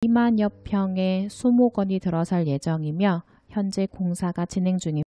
2만여 평의 수목원이 들어설 예정이며 현재 공사가 진행 중입니다.